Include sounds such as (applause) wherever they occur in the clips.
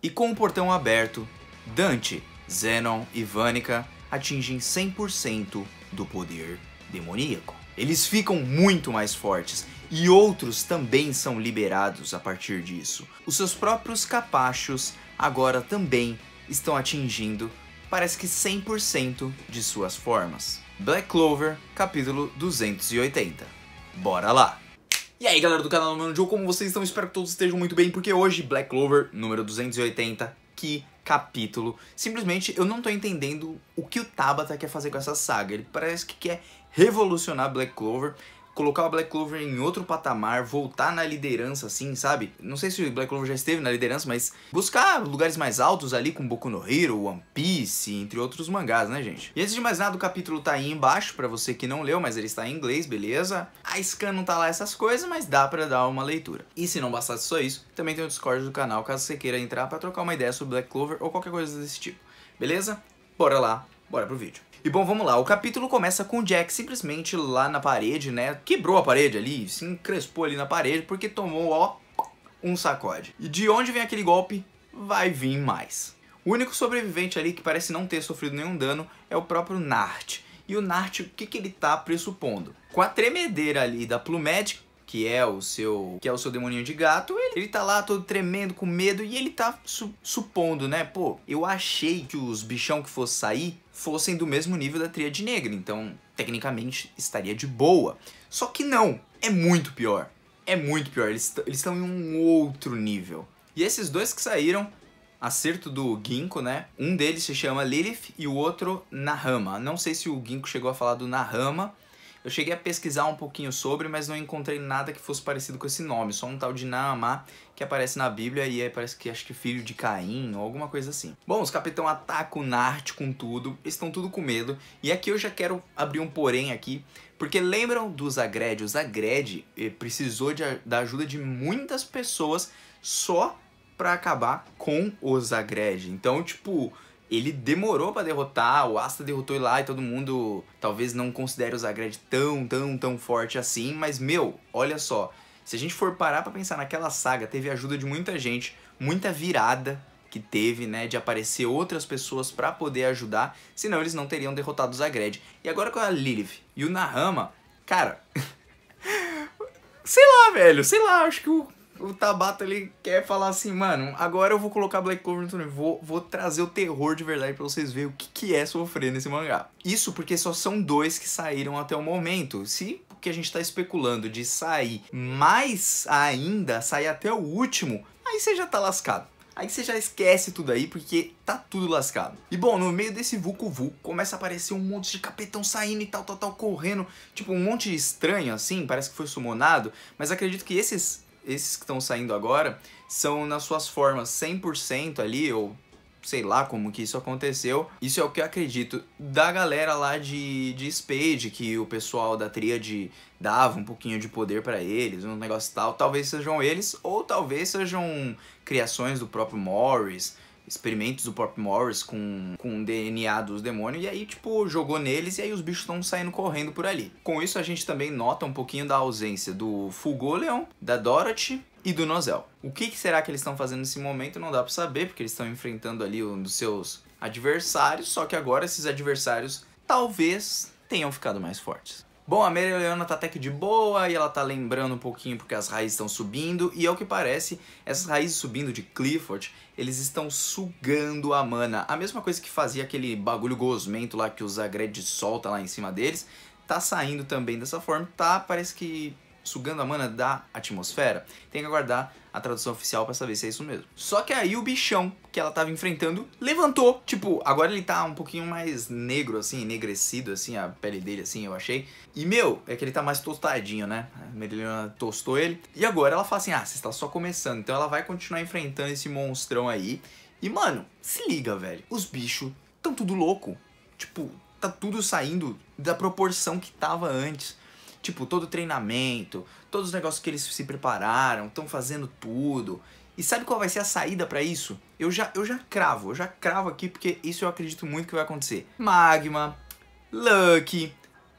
E com o portão aberto, Dante, Zenon e Vânica atingem 100% do poder demoníaco. Eles ficam muito mais fortes e outros também são liberados a partir disso. Os seus próprios capachos agora também estão atingindo, parece que 100% de suas formas. Black Clover, capítulo 280. Bora lá! E aí galera do canal Mano é Joe, como vocês estão? Espero que todos estejam muito bem, porque hoje Black Clover número 280, que capítulo. Simplesmente eu não tô entendendo o que o Tabata quer fazer com essa saga, ele parece que quer revolucionar Black Clover, colocar o Black Clover em outro patamar, voltar na liderança, assim, sabe? Não sei se o Black Clover já esteve na liderança, mas buscar lugares mais altos ali com Boku no Hero, One Piece, entre outros mangás, né, gente? E antes de mais nada, o capítulo tá aí embaixo, para você que não leu, mas ele está em inglês, beleza? A scan não tá lá essas coisas, mas dá para dar uma leitura. E se não bastasse só isso, também tem o Discord do canal, caso você queira entrar para trocar uma ideia sobre Black Clover ou qualquer coisa desse tipo. Beleza? Bora lá, bora pro vídeo. E bom, vamos lá. O capítulo começa com o Jack simplesmente lá na parede, né? Quebrou a parede ali, se encrespou ali na parede porque tomou, ó, um sacode. E de onde vem aquele golpe? Vai vir mais. O único sobrevivente ali que parece não ter sofrido nenhum dano é o próprio Nart. E o Nart, o que, que ele tá pressupondo? Com a tremedeira ali da Plumed, que é o seu que é o seu demoninho de gato, ele, ele tá lá todo tremendo, com medo, e ele tá su supondo, né? Pô, eu achei que os bichão que fosse sair fossem do mesmo nível da tríade negra, então tecnicamente estaria de boa. Só que não, é muito pior. É muito pior, eles estão em um outro nível. E esses dois que saíram, acerto do Ginkgo, né? Um deles se chama Lilith e o outro Nahama. Não sei se o Ginkgo chegou a falar do Nahama, eu cheguei a pesquisar um pouquinho sobre, mas não encontrei nada que fosse parecido com esse nome, só um tal de Naamá que aparece na Bíblia e parece que acho que filho de Caim ou alguma coisa assim. Bom, os capitão atacam Narte Nart com tudo, estão tudo com medo, e aqui eu já quero abrir um porém aqui, porque lembram dos Zagred? os Zagred precisou de, da ajuda de muitas pessoas só para acabar com os Zagred. Então, tipo, ele demorou para derrotar, o Asta derrotou ele lá e todo mundo talvez não considere o Zagred tão, tão, tão forte assim, mas meu, olha só, se a gente for parar para pensar naquela saga, teve ajuda de muita gente, muita virada que teve, né, de aparecer outras pessoas para poder ajudar, senão eles não teriam derrotado o Zagred. E agora com a Lilith e o Nahama, cara, (laughs) sei lá, velho, sei lá, acho que o o Tabata ele quer falar assim, mano, agora eu vou colocar Black Clover no torneio, vou, vou trazer o terror de verdade para vocês verem o que, que é sofrer nesse mangá. Isso porque só são dois que saíram até o momento. Se o que a gente tá especulando de sair mais ainda, sair até o último, aí você já tá lascado. Aí você já esquece tudo aí, porque tá tudo lascado. E bom, no meio desse Vucu vu começa a aparecer um monte de capetão saindo e tal, tal, tal, correndo. Tipo, um monte de estranho, assim, parece que foi sumonado. Mas acredito que esses esses que estão saindo agora são nas suas formas 100% ali, ou sei lá como que isso aconteceu. Isso é o que eu acredito da galera lá de, de Spade, que o pessoal da tríade dava um pouquinho de poder para eles, um negócio tal. Talvez sejam eles, ou talvez sejam criações do próprio Morris, experimentos do Pop Morris com, com DNA dos demônios, e aí, tipo, jogou neles e aí os bichos estão saindo correndo por ali. Com isso, a gente também nota um pouquinho da ausência do Fugoleon, da Dorothy e do Nozel. O que, que será que eles estão fazendo nesse momento não dá para saber, porque eles estão enfrentando ali um dos seus adversários, só que agora esses adversários talvez tenham ficado mais fortes. Bom, a Mary tá até que de boa e ela tá lembrando um pouquinho porque as raízes estão subindo e ao é que parece, essas raízes subindo de Clifford, eles estão sugando a mana. A mesma coisa que fazia aquele bagulho gosmento lá que os agredes solta lá em cima deles, tá saindo também dessa forma, tá, parece que sugando a mana da atmosfera. Tem que aguardar a tradução oficial para saber se é isso mesmo. Só que aí o bichão que ela tava enfrentando levantou. Tipo, agora ele tá um pouquinho mais negro, assim, enegrecido, assim, a pele dele, assim, eu achei. E, meu, é que ele tá mais tostadinho, né? A Merilena tostou ele. E agora ela fala assim, ah, você está só começando. Então ela vai continuar enfrentando esse monstrão aí. E, mano, se liga, velho. Os bichos tão tudo louco. Tipo, tá tudo saindo da proporção que tava antes. Tipo, todo treinamento, todos os negócios que eles se prepararam, estão fazendo tudo. E sabe qual vai ser a saída para isso? Eu já, eu já cravo, eu já cravo aqui porque isso eu acredito muito que vai acontecer. Magma, Lucky,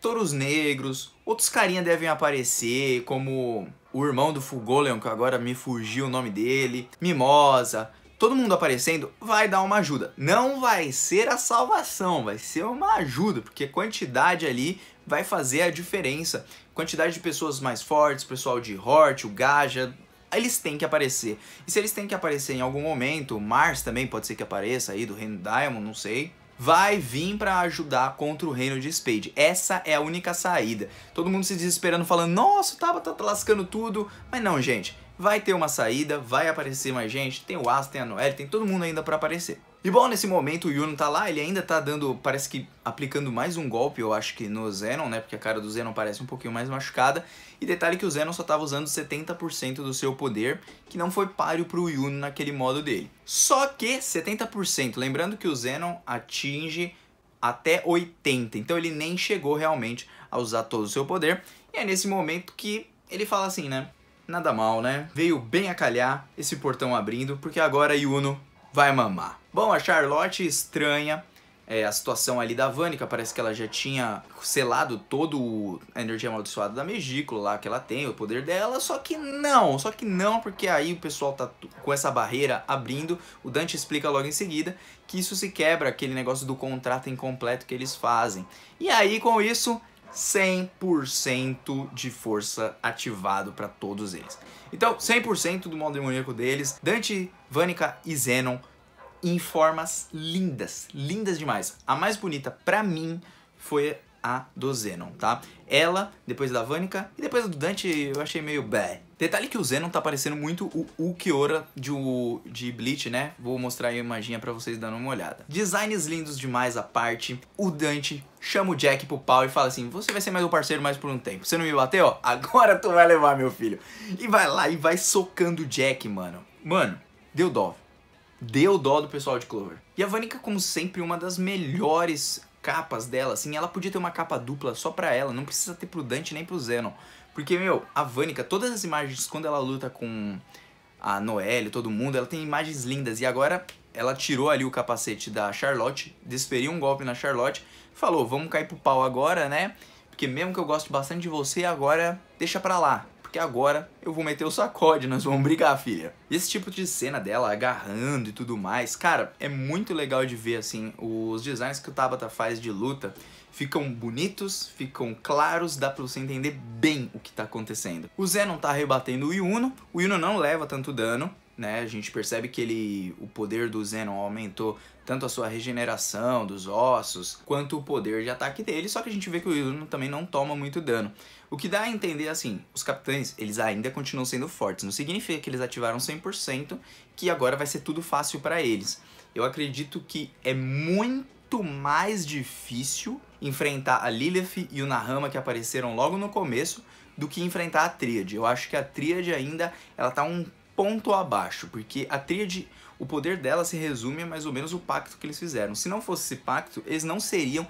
Touros Negros, outros carinha devem aparecer, como o irmão do Fugoleon, que agora me fugiu o nome dele, Mimosa, todo mundo aparecendo vai dar uma ajuda. Não vai ser a salvação, vai ser uma ajuda, porque quantidade ali vai fazer a diferença. Quantidade de pessoas mais fortes, pessoal de Hort, o Gaja, eles têm que aparecer. E se eles têm que aparecer em algum momento, Mars também pode ser que apareça aí do Reino Diamond, não sei. Vai vir para ajudar contra o reino de Spade. Essa é a única saída. Todo mundo se desesperando, falando: Nossa, o Tabata tá lascando tudo. Mas não, gente. Vai ter uma saída, vai aparecer mais gente. Tem o As, tem a Noelle, tem todo mundo ainda para aparecer. E bom, nesse momento o Yuno tá lá, ele ainda tá dando, parece que aplicando mais um golpe, eu acho que no Zenon, né? Porque a cara do Zenon parece um pouquinho mais machucada. E detalhe que o Zenon só tava usando 70% do seu poder, que não foi páreo pro Yuno naquele modo dele. Só que 70%, lembrando que o Zenon atinge até 80, então ele nem chegou realmente a usar todo o seu poder. E é nesse momento que ele fala assim, né? Nada mal, né? Veio bem a calhar esse portão abrindo, porque agora Yuno vai mamar. Bom, a Charlotte estranha é, a situação ali da Vânica, parece que ela já tinha selado todo o a energia amaldiçoada da Megícula lá que ela tem, o poder dela, só que não, só que não, porque aí o pessoal tá com essa barreira abrindo, o Dante explica logo em seguida que isso se quebra, aquele negócio do contrato incompleto que eles fazem. E aí com isso, 100% de força ativado para todos eles. Então, 100% do mal demoníaco deles, Dante, Vânica e Zenon em formas lindas, lindas demais. A mais bonita para mim foi a do Zenon, tá? Ela, depois da Vânica e depois do Dante eu achei meio bad. Detalhe que o Zenon tá parecendo muito o Ukiora de, o, de Bleach, né? Vou mostrar aí a imagem pra vocês dando uma olhada. Designs lindos demais à parte. O Dante chama o Jack pro pau e fala assim, você vai ser mais um parceiro mais por um tempo. Você não me bateu? Ó, agora tu vai levar, meu filho. E vai lá e vai socando o Jack, mano. Mano, deu dó deu dó do pessoal de Clover. E a Vanica, como sempre, uma das melhores capas dela, assim, ela podia ter uma capa dupla só pra ela, não precisa ter pro Dante nem pro Zenon. Porque, meu, a Vanica, todas as imagens, quando ela luta com a Noelle, todo mundo, ela tem imagens lindas. E agora ela tirou ali o capacete da Charlotte, desferiu um golpe na Charlotte, falou, vamos cair pro pau agora, né? Porque mesmo que eu goste bastante de você, agora deixa pra lá porque agora eu vou meter o sacode, nós vamos brigar, filha. Esse tipo de cena dela agarrando e tudo mais, cara, é muito legal de ver, assim, os designs que o Tabata faz de luta ficam bonitos, ficam claros, dá pra você entender bem o que tá acontecendo. O Zé não tá rebatendo o Yuno, o Yuno não leva tanto dano, né? A gente percebe que ele, o poder do Zenon aumentou tanto a sua regeneração dos ossos, quanto o poder de ataque dele, só que a gente vê que o Iluno também não toma muito dano. O que dá a entender assim, os capitães, eles ainda continuam sendo fortes, não significa que eles ativaram 100%, que agora vai ser tudo fácil para eles. Eu acredito que é muito mais difícil enfrentar a Lilith e o Nahama que apareceram logo no começo do que enfrentar a Tríade. Eu acho que a Tríade ainda ela tá um ponto abaixo, porque a tríade, o poder dela se resume a mais ou menos o pacto que eles fizeram. Se não fosse esse pacto, eles não seriam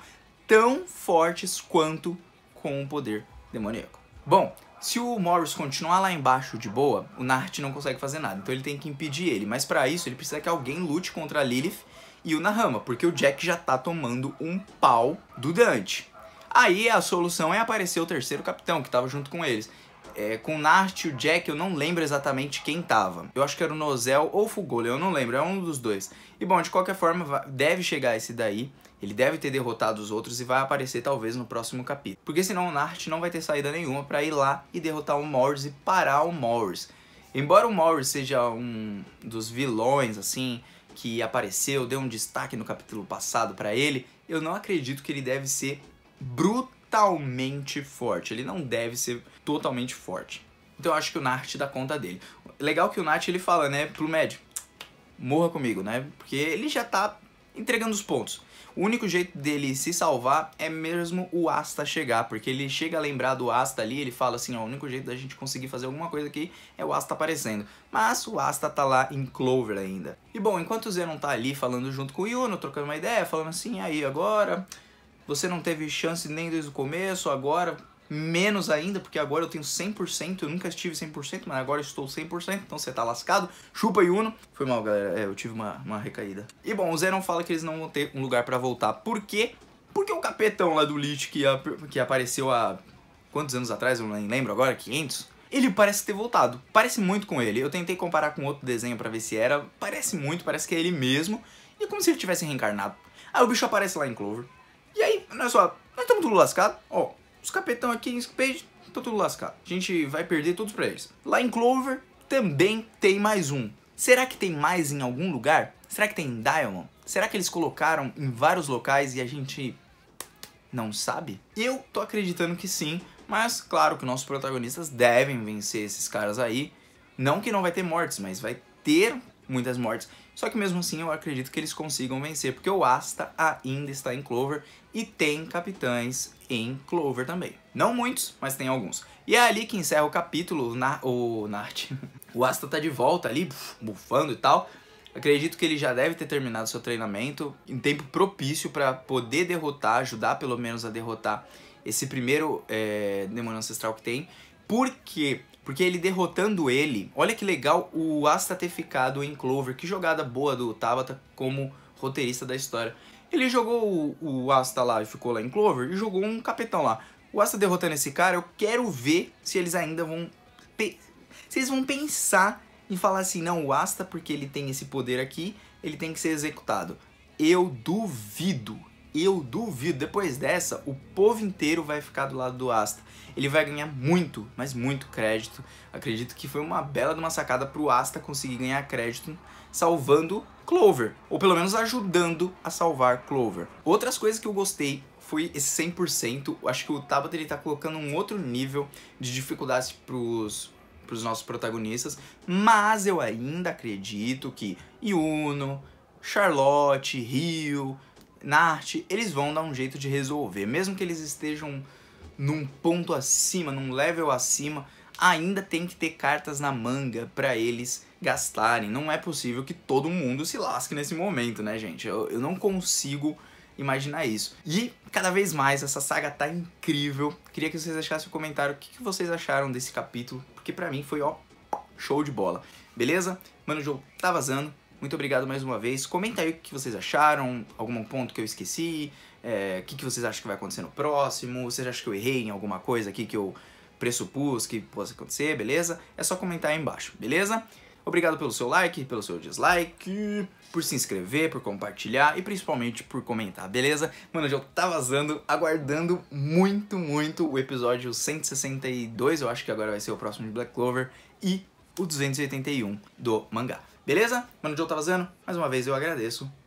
tão fortes quanto com o poder demoníaco. Bom, se o Morris continuar lá embaixo de boa, o Nart não consegue fazer nada, então ele tem que impedir ele. Mas para isso, ele precisa que alguém lute contra a Lilith e o Nahama, porque o Jack já tá tomando um pau do Dante. Aí a solução é aparecer o terceiro capitão, que tava junto com eles. É, com Nart e o Jack, eu não lembro exatamente quem tava. Eu acho que era o Nozel ou o Fugole, eu não lembro, é um dos dois. E bom, de qualquer forma, deve chegar esse daí. Ele deve ter derrotado os outros e vai aparecer talvez no próximo capítulo. Porque senão o Nart não vai ter saída nenhuma para ir lá e derrotar o Morris e parar o Morris. Embora o Morris seja um dos vilões, assim, que apareceu, deu um destaque no capítulo passado para ele, eu não acredito que ele deve ser brutal totalmente forte. Ele não deve ser totalmente forte. Então eu acho que o Nart dá conta dele. Legal que o Nart ele fala, né, pro médio, morra comigo, né? Porque ele já tá entregando os pontos. O único jeito dele se salvar é mesmo o Asta chegar, porque ele chega a lembrar do Asta ali, ele fala assim, ó, o único jeito da gente conseguir fazer alguma coisa aqui é o Asta aparecendo. Mas o Asta tá lá em Clover ainda. E bom, enquanto o Zenon tá ali falando junto com o Yuno, trocando uma ideia, falando assim, aí agora, você não teve chance nem desde o começo, agora menos ainda, porque agora eu tenho 100%, eu nunca estive 100%, mas agora estou 100%, então você tá lascado. Chupa e uno Foi mal, galera, é, eu tive uma, uma recaída. E bom, o Zeron fala que eles não vão ter um lugar para voltar. Por quê? Porque o capetão lá do Lich que, a, que apareceu há quantos anos atrás, eu nem lembro agora, 500? Ele parece ter voltado. Parece muito com ele. Eu tentei comparar com outro desenho para ver se era. Parece muito, parece que é ele mesmo. E como se ele tivesse reencarnado. Aí o bicho aparece lá em Clover. E aí, é só, nós estamos tudo lascado. Ó, os capetão aqui em Spade estão tudo lascado. A gente vai perder todos pra eles. Lá em Clover também tem mais um. Será que tem mais em algum lugar? Será que tem em Diamond? Será que eles colocaram em vários locais e a gente não sabe? Eu tô acreditando que sim, mas claro que nossos protagonistas devem vencer esses caras aí. Não que não vai ter mortes, mas vai ter muitas mortes. Só que mesmo assim eu acredito que eles consigam vencer, porque o Asta ainda está em Clover e tem capitães em Clover também. Não muitos, mas tem alguns. E é ali que encerra o capítulo, na, o Nart. (laughs) o Asta tá de volta ali, bufando e tal. Acredito que ele já deve ter terminado seu treinamento em tempo propício para poder derrotar, ajudar pelo menos a derrotar esse primeiro é, demônio ancestral que tem. Porque porque ele derrotando ele, olha que legal o Asta ter ficado em Clover, que jogada boa do Tabata como roteirista da história. Ele jogou o, o Asta lá e ficou lá em Clover e jogou um capitão lá. O Asta derrotando esse cara, eu quero ver se eles ainda vão. vocês vão pensar em falar assim, não, o Asta, porque ele tem esse poder aqui, ele tem que ser executado. Eu duvido, eu duvido, depois dessa, o povo inteiro vai ficar do lado do Asta. Ele vai ganhar muito, mas muito crédito. Acredito que foi uma bela de uma sacada pro Asta conseguir ganhar crédito salvando Clover, ou pelo menos ajudando a salvar Clover. Outras coisas que eu gostei foi esse 100%, acho que o Tabata ele tá colocando um outro nível de dificuldade pros, para os nossos protagonistas, mas eu ainda acredito que Yuno, Charlotte, Rio, na arte, eles vão dar um jeito de resolver. Mesmo que eles estejam num ponto acima, num level acima, ainda tem que ter cartas na manga para eles gastarem. Não é possível que todo mundo se lasque nesse momento, né, gente? Eu, eu não consigo imaginar isso. E cada vez mais essa saga tá incrível. Queria que vocês deixassem um comentário o que, que vocês acharam desse capítulo, porque para mim foi ó show de bola. Beleza? Mano, o jogo tá vazando. Muito obrigado mais uma vez. Comenta aí o que vocês acharam, algum ponto que eu esqueci, é, o que, que vocês acham que vai acontecer no próximo, vocês acham que eu errei em alguma coisa aqui que eu pressupus que possa acontecer, beleza? É só comentar aí embaixo, beleza? Obrigado pelo seu like, pelo seu dislike, por se inscrever, por compartilhar e principalmente por comentar, beleza? Mano, já tá vazando, aguardando muito, muito o episódio 162, eu acho que agora vai ser o próximo de Black Clover, e o 281 do mangá. Beleza? Mano Joe tá vazando. Mais uma vez eu agradeço.